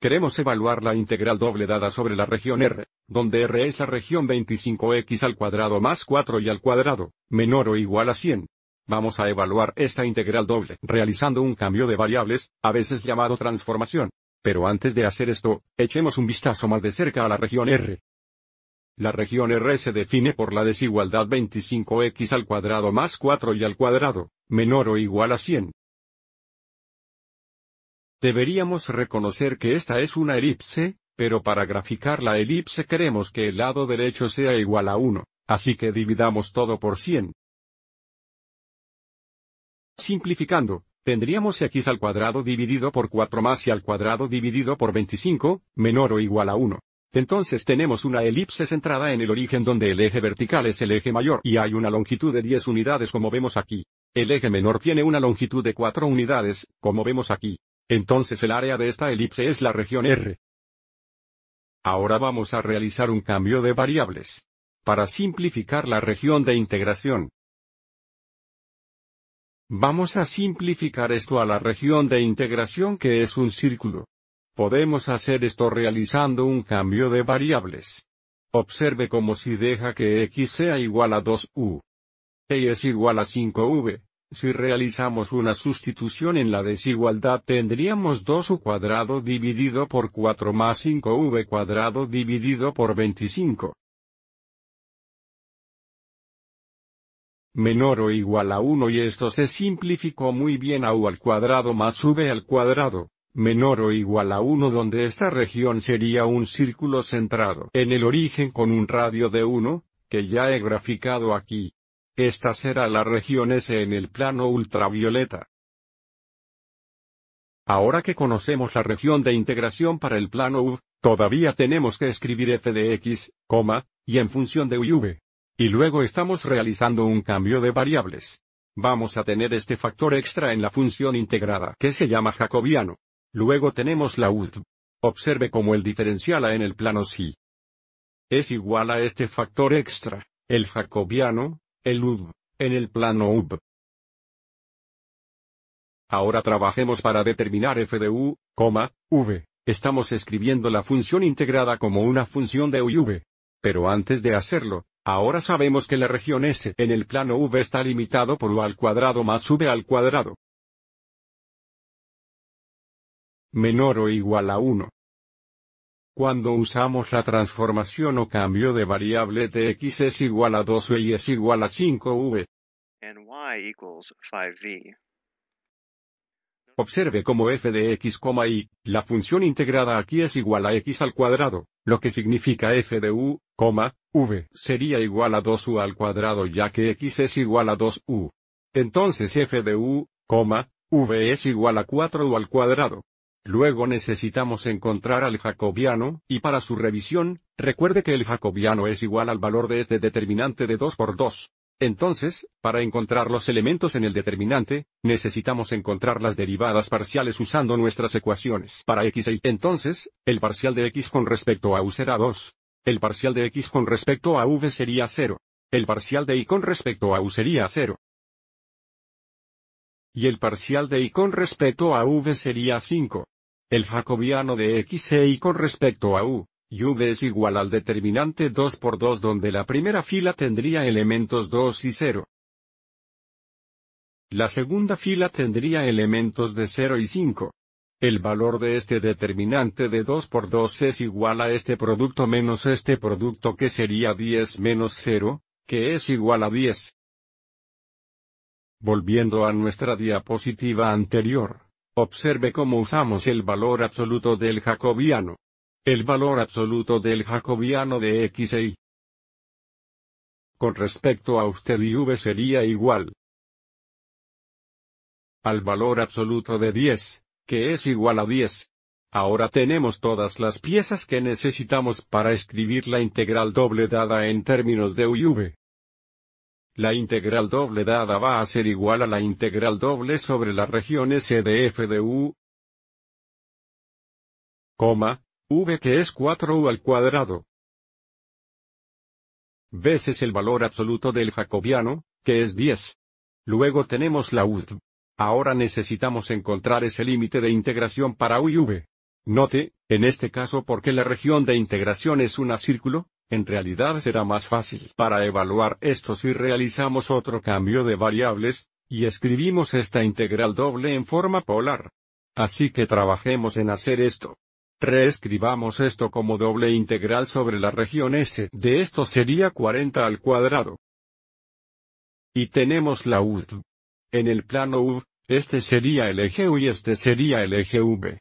Queremos evaluar la integral doble dada sobre la región R, donde R es la región 25x al cuadrado más 4 y al cuadrado, menor o igual a 100. Vamos a evaluar esta integral doble realizando un cambio de variables, a veces llamado transformación. Pero antes de hacer esto, echemos un vistazo más de cerca a la región R. La región R se define por la desigualdad 25x al cuadrado más 4 y al cuadrado, menor o igual a 100, Deberíamos reconocer que esta es una elipse, pero para graficar la elipse queremos que el lado derecho sea igual a 1, así que dividamos todo por 100. Simplificando, tendríamos x al cuadrado dividido por 4 más y al cuadrado dividido por 25, menor o igual a 1. Entonces tenemos una elipse centrada en el origen donde el eje vertical es el eje mayor y hay una longitud de 10 unidades como vemos aquí. El eje menor tiene una longitud de 4 unidades, como vemos aquí. Entonces el área de esta elipse es la región R. Ahora vamos a realizar un cambio de variables. Para simplificar la región de integración. Vamos a simplificar esto a la región de integración que es un círculo. Podemos hacer esto realizando un cambio de variables. Observe como si deja que x sea igual a 2u. y es igual a 5v. Si realizamos una sustitución en la desigualdad tendríamos 2u cuadrado dividido por 4 más 5v cuadrado dividido por 25. menor o igual a 1 y esto se simplificó muy bien a u al cuadrado más v al cuadrado, menor o igual a 1 donde esta región sería un círculo centrado en el origen con un radio de 1, que ya he graficado aquí. Esta será la región S en el plano ultravioleta. Ahora que conocemos la región de integración para el plano U, todavía tenemos que escribir f de x, y en función de UV. Y luego estamos realizando un cambio de variables. Vamos a tener este factor extra en la función integrada que se llama jacobiano. Luego tenemos la UV. Observe cómo el diferencial A en el plano si es igual a este factor extra, el jacobiano, el UV, en el plano v. Ahora trabajemos para determinar f de u, v. Estamos escribiendo la función integrada como una función de u y v. Pero antes de hacerlo, ahora sabemos que la región S en el plano v está limitado por u al cuadrado más v al cuadrado. Menor o igual a 1. Cuando usamos la transformación o cambio de variable de x es igual a 2 y es igual a 5v. Observe como f de x, y, la función integrada aquí es igual a x al cuadrado, lo que significa f de u, v, sería igual a 2u al cuadrado ya que x es igual a 2u. Entonces f de u, v es igual a 4u al cuadrado. Luego necesitamos encontrar al jacobiano, y para su revisión, recuerde que el jacobiano es igual al valor de este determinante de 2 por 2. Entonces, para encontrar los elementos en el determinante, necesitamos encontrar las derivadas parciales usando nuestras ecuaciones para x e y entonces, el parcial de x con respecto a u será 2. El parcial de x con respecto a v sería 0. El parcial de y con respecto a u sería 0. Y el parcial de y con respecto a v sería 5. El jacobiano de x e y con respecto a u, y v es igual al determinante 2 por 2 donde la primera fila tendría elementos 2 y 0. La segunda fila tendría elementos de 0 y 5. El valor de este determinante de 2 por 2 es igual a este producto menos este producto que sería 10 menos 0, que es igual a 10. Volviendo a nuestra diapositiva anterior, Observe cómo usamos el valor absoluto del jacobiano. El valor absoluto del jacobiano de x e y con respecto a usted y v sería igual al valor absoluto de 10, que es igual a 10. Ahora tenemos todas las piezas que necesitamos para escribir la integral doble dada en términos de u y v. La integral doble dada va a ser igual a la integral doble sobre las regiones S de f u, v que es 4u al cuadrado. Veces el valor absoluto del jacobiano, que es 10. Luego tenemos la U. Ahora necesitamos encontrar ese límite de integración para u y v. Note, en este caso porque la región de integración es una círculo, en realidad será más fácil para evaluar esto si realizamos otro cambio de variables, y escribimos esta integral doble en forma polar. Así que trabajemos en hacer esto. Reescribamos esto como doble integral sobre la región S de esto sería 40 al cuadrado. Y tenemos la U. En el plano U, este sería el eje U y este sería el eje V.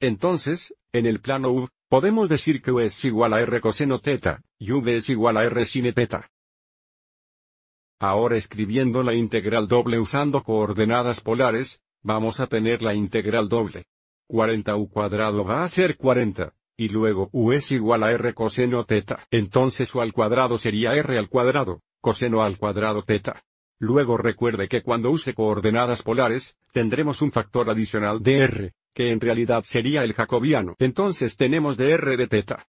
Entonces, en el plano U, Podemos decir que U es igual a R coseno teta, y V es igual a R sin teta. Ahora escribiendo la integral doble usando coordenadas polares, vamos a tener la integral doble. 40 u cuadrado va a ser 40, y luego u es igual a r coseno theta, Entonces u al cuadrado sería r al cuadrado, coseno al cuadrado teta. Luego recuerde que cuando use coordenadas polares, tendremos un factor adicional de r, que en realidad sería el jacobiano. Entonces tenemos de R de teta.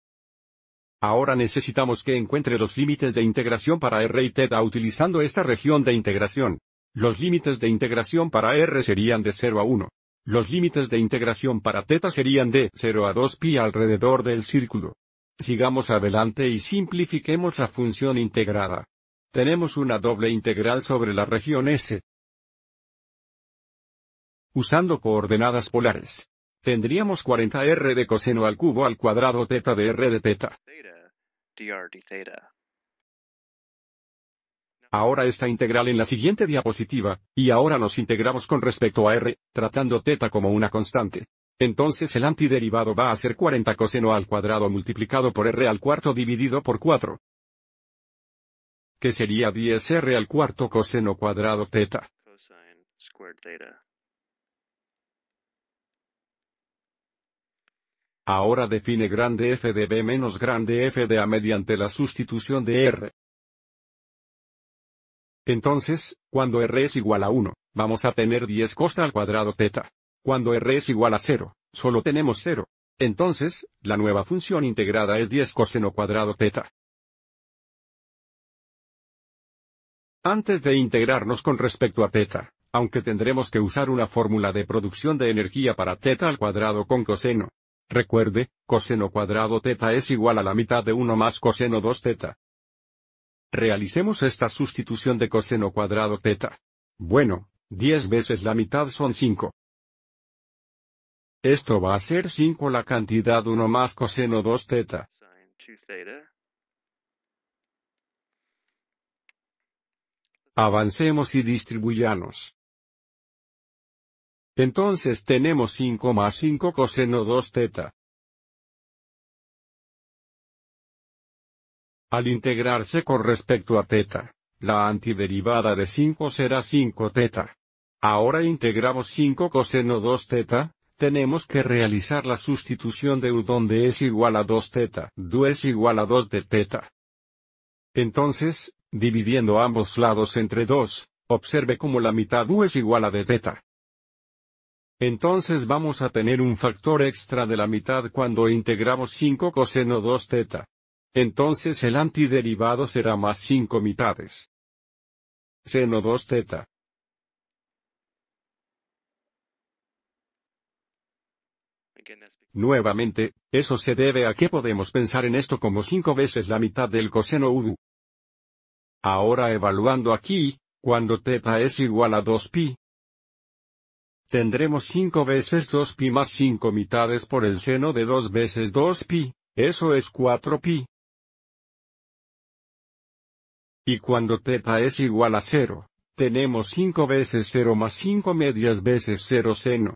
Ahora necesitamos que encuentre los límites de integración para R y teta utilizando esta región de integración. Los límites de integración para R serían de 0 a 1. Los límites de integración para teta serían de 0 a 2 pi alrededor del círculo. Sigamos adelante y simplifiquemos la función integrada. Tenemos una doble integral sobre la región S, Usando coordenadas polares, tendríamos 40r de coseno al cubo al cuadrado teta de r de teta. Ahora esta integral en la siguiente diapositiva, y ahora nos integramos con respecto a r, tratando teta como una constante. Entonces el antiderivado va a ser 40 coseno al cuadrado multiplicado por r al cuarto dividido por 4. Que sería 10r al cuarto coseno cuadrado teta. Ahora define grande f de b menos grande f de a mediante la sustitución de r. Entonces, cuando r es igual a 1, vamos a tener 10 cos al cuadrado teta. Cuando r es igual a 0, solo tenemos 0. Entonces, la nueva función integrada es 10 coseno cuadrado teta. Antes de integrarnos con respecto a teta, aunque tendremos que usar una fórmula de producción de energía para teta al cuadrado con coseno, Recuerde, coseno cuadrado teta es igual a la mitad de 1 más coseno 2 teta. Realicemos esta sustitución de coseno cuadrado teta. Bueno, 10 veces la mitad son 5. Esto va a ser 5 la cantidad 1 más coseno 2 teta. Avancemos y distribuyamos. Entonces tenemos 5 más 5 coseno 2 teta. Al integrarse con respecto a teta, la antiderivada de 5 será 5 teta. Ahora integramos 5 coseno 2 teta, tenemos que realizar la sustitución de u donde es igual a 2 teta, du es igual a 2 de teta. Entonces, dividiendo ambos lados entre 2, observe cómo la mitad u es igual a de teta. Entonces vamos a tener un factor extra de la mitad cuando integramos 5 coseno 2 teta. Entonces el antiderivado será más 5 mitades. Seno 2 teta. Nuevamente, eso se debe a que podemos pensar en esto como 5 veces la mitad del coseno u. Ahora evaluando aquí, cuando teta es igual a 2pi, Tendremos 5 veces 2pi más 5 mitades por el seno de 2 veces 2pi, eso es 4pi. Y cuando teta es igual a 0, tenemos 5 veces 0 más 5 medias veces 0 seno.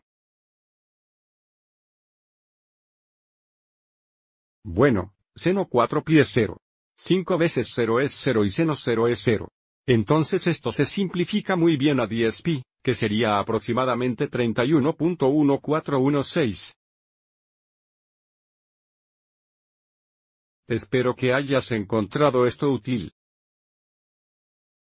Bueno, seno 4pi es 0. 5 veces 0 es 0 y seno 0 es 0. Entonces esto se simplifica muy bien a 10pi que sería aproximadamente 31.1416. Espero que hayas encontrado esto útil.